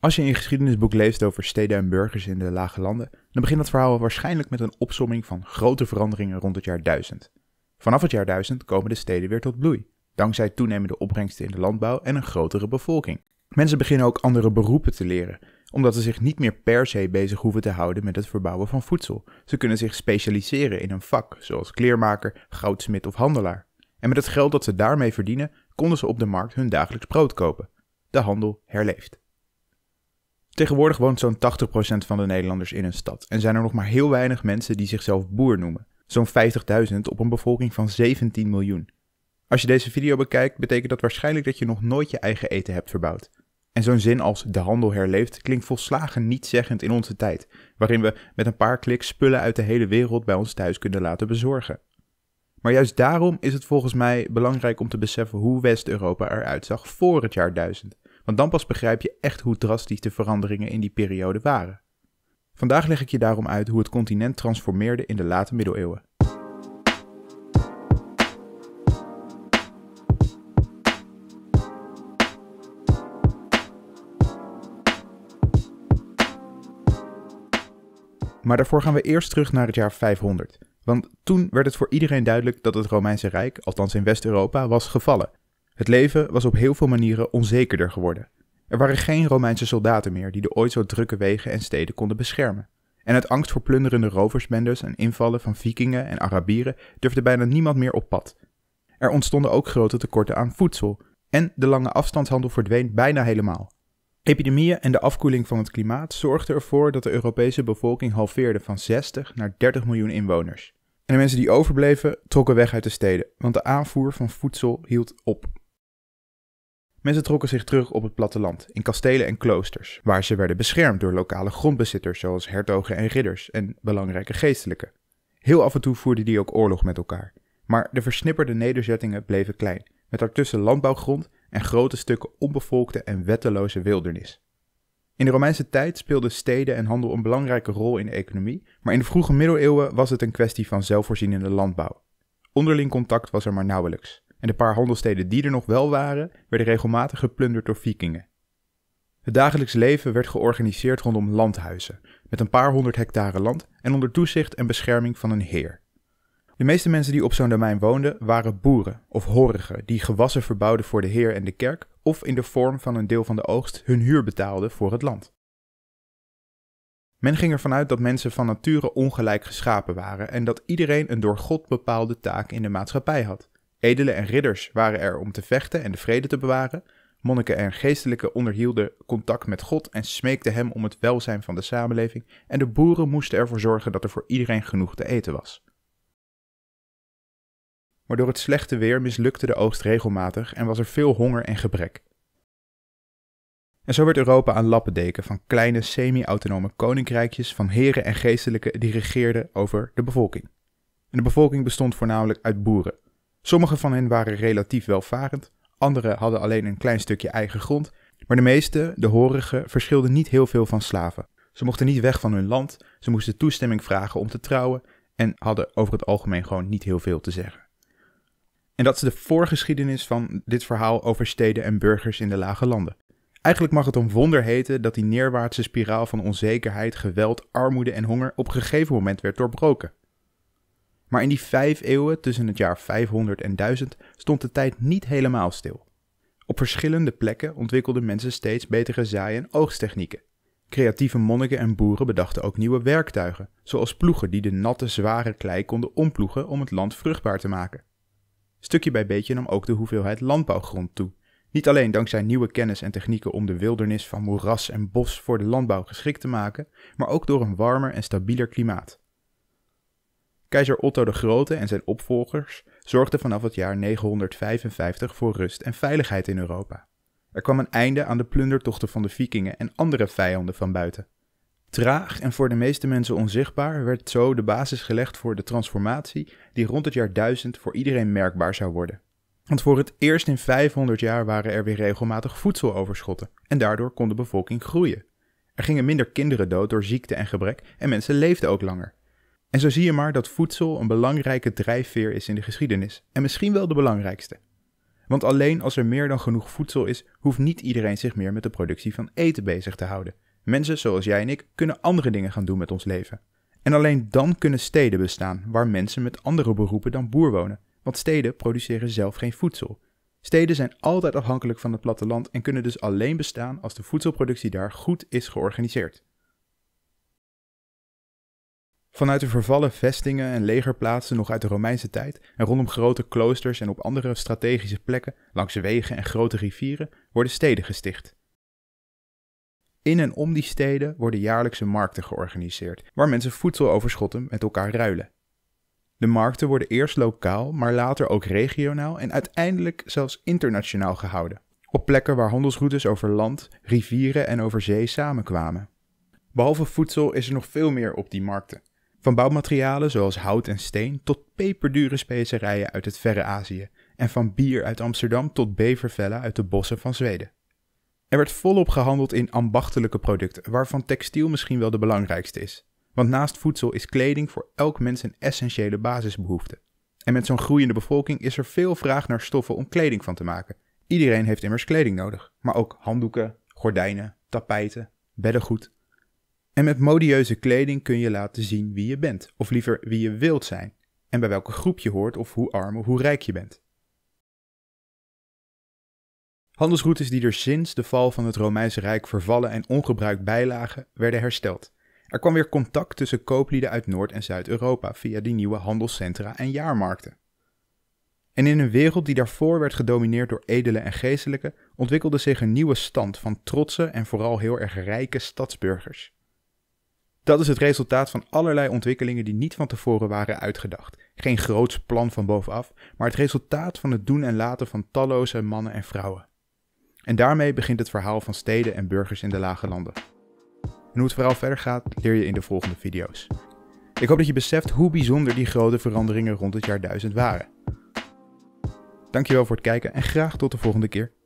Als je in je geschiedenisboek leest over steden en burgers in de Lage Landen, dan begint dat verhaal waarschijnlijk met een opsomming van grote veranderingen rond het jaar 1000. Vanaf het jaar 1000 komen de steden weer tot bloei, dankzij toenemende opbrengsten in de landbouw en een grotere bevolking. Mensen beginnen ook andere beroepen te leren, omdat ze zich niet meer per se bezig hoeven te houden met het verbouwen van voedsel. Ze kunnen zich specialiseren in een vak, zoals kleermaker, goudsmid of handelaar. En met het geld dat ze daarmee verdienen, konden ze op de markt hun dagelijks brood kopen. De handel herleeft. Tegenwoordig woont zo'n 80% van de Nederlanders in een stad en zijn er nog maar heel weinig mensen die zichzelf boer noemen. Zo'n 50.000 op een bevolking van 17 miljoen. Als je deze video bekijkt, betekent dat waarschijnlijk dat je nog nooit je eigen eten hebt verbouwd. En zo'n zin als de handel herleeft klinkt volslagen nietzeggend in onze tijd, waarin we met een paar kliks spullen uit de hele wereld bij ons thuis kunnen laten bezorgen. Maar juist daarom is het volgens mij belangrijk om te beseffen hoe West-Europa eruit zag voor het jaar 1000. Want dan pas begrijp je echt hoe drastisch de veranderingen in die periode waren. Vandaag leg ik je daarom uit hoe het continent transformeerde in de late middeleeuwen. Maar daarvoor gaan we eerst terug naar het jaar 500. Want toen werd het voor iedereen duidelijk dat het Romeinse Rijk, althans in West-Europa, was gevallen het leven was op heel veel manieren onzekerder geworden. Er waren geen Romeinse soldaten meer die de ooit zo drukke wegen en steden konden beschermen. En uit angst voor plunderende roversbendes en invallen van vikingen en Arabieren durfde bijna niemand meer op pad. Er ontstonden ook grote tekorten aan voedsel en de lange afstandshandel verdween bijna helemaal. Epidemieën en de afkoeling van het klimaat zorgden ervoor dat de Europese bevolking halveerde van 60 naar 30 miljoen inwoners. En de mensen die overbleven trokken weg uit de steden, want de aanvoer van voedsel hield op. Mensen trokken zich terug op het platteland, in kastelen en kloosters, waar ze werden beschermd door lokale grondbezitters zoals hertogen en ridders en belangrijke geestelijken. Heel af en toe voerden die ook oorlog met elkaar. Maar de versnipperde nederzettingen bleven klein, met daartussen landbouwgrond en grote stukken onbevolkte en wetteloze wildernis. In de Romeinse tijd speelden steden en handel een belangrijke rol in de economie, maar in de vroege middeleeuwen was het een kwestie van zelfvoorzienende landbouw. Onderling contact was er maar nauwelijks en de paar handelsteden die er nog wel waren, werden regelmatig geplunderd door vikingen. Het dagelijks leven werd georganiseerd rondom landhuizen, met een paar honderd hectare land en onder toezicht en bescherming van een heer. De meeste mensen die op zo'n domein woonden waren boeren of horigen die gewassen verbouwden voor de heer en de kerk of in de vorm van een deel van de oogst hun huur betaalden voor het land. Men ging ervan uit dat mensen van nature ongelijk geschapen waren en dat iedereen een door God bepaalde taak in de maatschappij had. Edelen en ridders waren er om te vechten en de vrede te bewaren. Monniken en geestelijken onderhielden contact met God en smeekten hem om het welzijn van de samenleving. En de boeren moesten ervoor zorgen dat er voor iedereen genoeg te eten was. Maar door het slechte weer mislukte de oogst regelmatig en was er veel honger en gebrek. En zo werd Europa aan lappendeken van kleine semi-autonome koninkrijkjes van heren en geestelijken die regeerden over de bevolking. En de bevolking bestond voornamelijk uit boeren, Sommige van hen waren relatief welvarend, andere hadden alleen een klein stukje eigen grond, maar de meeste, de horigen, verschilden niet heel veel van slaven. Ze mochten niet weg van hun land, ze moesten toestemming vragen om te trouwen en hadden over het algemeen gewoon niet heel veel te zeggen. En dat is de voorgeschiedenis van dit verhaal over steden en burgers in de lage landen. Eigenlijk mag het een wonder heten dat die neerwaartse spiraal van onzekerheid, geweld, armoede en honger op een gegeven moment werd doorbroken. Maar in die vijf eeuwen tussen het jaar 500 en 1000 stond de tijd niet helemaal stil. Op verschillende plekken ontwikkelden mensen steeds betere zaai- en oogsttechnieken. Creatieve monniken en boeren bedachten ook nieuwe werktuigen, zoals ploegen die de natte, zware klei konden omploegen om het land vruchtbaar te maken. Stukje bij beetje nam ook de hoeveelheid landbouwgrond toe. Niet alleen dankzij nieuwe kennis en technieken om de wildernis van moeras en bos voor de landbouw geschikt te maken, maar ook door een warmer en stabieler klimaat. Keizer Otto de Grote en zijn opvolgers zorgden vanaf het jaar 955 voor rust en veiligheid in Europa. Er kwam een einde aan de plundertochten van de Vikingen en andere vijanden van buiten. Traag en voor de meeste mensen onzichtbaar werd zo de basis gelegd voor de transformatie die rond het jaar 1000 voor iedereen merkbaar zou worden. Want voor het eerst in 500 jaar waren er weer regelmatig voedseloverschotten en daardoor kon de bevolking groeien. Er gingen minder kinderen dood door ziekte en gebrek en mensen leefden ook langer. En zo zie je maar dat voedsel een belangrijke drijfveer is in de geschiedenis, en misschien wel de belangrijkste. Want alleen als er meer dan genoeg voedsel is, hoeft niet iedereen zich meer met de productie van eten bezig te houden. Mensen zoals jij en ik kunnen andere dingen gaan doen met ons leven. En alleen dan kunnen steden bestaan waar mensen met andere beroepen dan boer wonen, want steden produceren zelf geen voedsel. Steden zijn altijd afhankelijk van het platteland en kunnen dus alleen bestaan als de voedselproductie daar goed is georganiseerd. Vanuit de vervallen vestingen en legerplaatsen nog uit de Romeinse tijd en rondom grote kloosters en op andere strategische plekken, langs wegen en grote rivieren, worden steden gesticht. In en om die steden worden jaarlijkse markten georganiseerd, waar mensen voedseloverschotten met elkaar ruilen. De markten worden eerst lokaal, maar later ook regionaal en uiteindelijk zelfs internationaal gehouden, op plekken waar handelsroutes over land, rivieren en over zee samenkwamen. Behalve voedsel is er nog veel meer op die markten. Van bouwmaterialen zoals hout en steen tot peperdure specerijen uit het verre Azië en van bier uit Amsterdam tot bevervellen uit de bossen van Zweden. Er werd volop gehandeld in ambachtelijke producten, waarvan textiel misschien wel de belangrijkste is. Want naast voedsel is kleding voor elk mens een essentiële basisbehoefte. En met zo'n groeiende bevolking is er veel vraag naar stoffen om kleding van te maken. Iedereen heeft immers kleding nodig, maar ook handdoeken, gordijnen, tapijten, beddengoed, en met modieuze kleding kun je laten zien wie je bent, of liever wie je wilt zijn, en bij welke groep je hoort of hoe arm of hoe rijk je bent. Handelsroutes die er sinds de val van het Romeinse Rijk vervallen en ongebruikt bijlagen, werden hersteld. Er kwam weer contact tussen kooplieden uit Noord- en Zuid-Europa via die nieuwe handelscentra en jaarmarkten. En in een wereld die daarvoor werd gedomineerd door edelen en geestelijken, ontwikkelde zich een nieuwe stand van trotse en vooral heel erg rijke stadsburgers. Dat is het resultaat van allerlei ontwikkelingen die niet van tevoren waren uitgedacht. Geen groots plan van bovenaf, maar het resultaat van het doen en laten van talloze mannen en vrouwen. En daarmee begint het verhaal van steden en burgers in de lage landen. En hoe het verhaal verder gaat, leer je in de volgende video's. Ik hoop dat je beseft hoe bijzonder die grote veranderingen rond het jaar 1000 waren. Dankjewel voor het kijken en graag tot de volgende keer.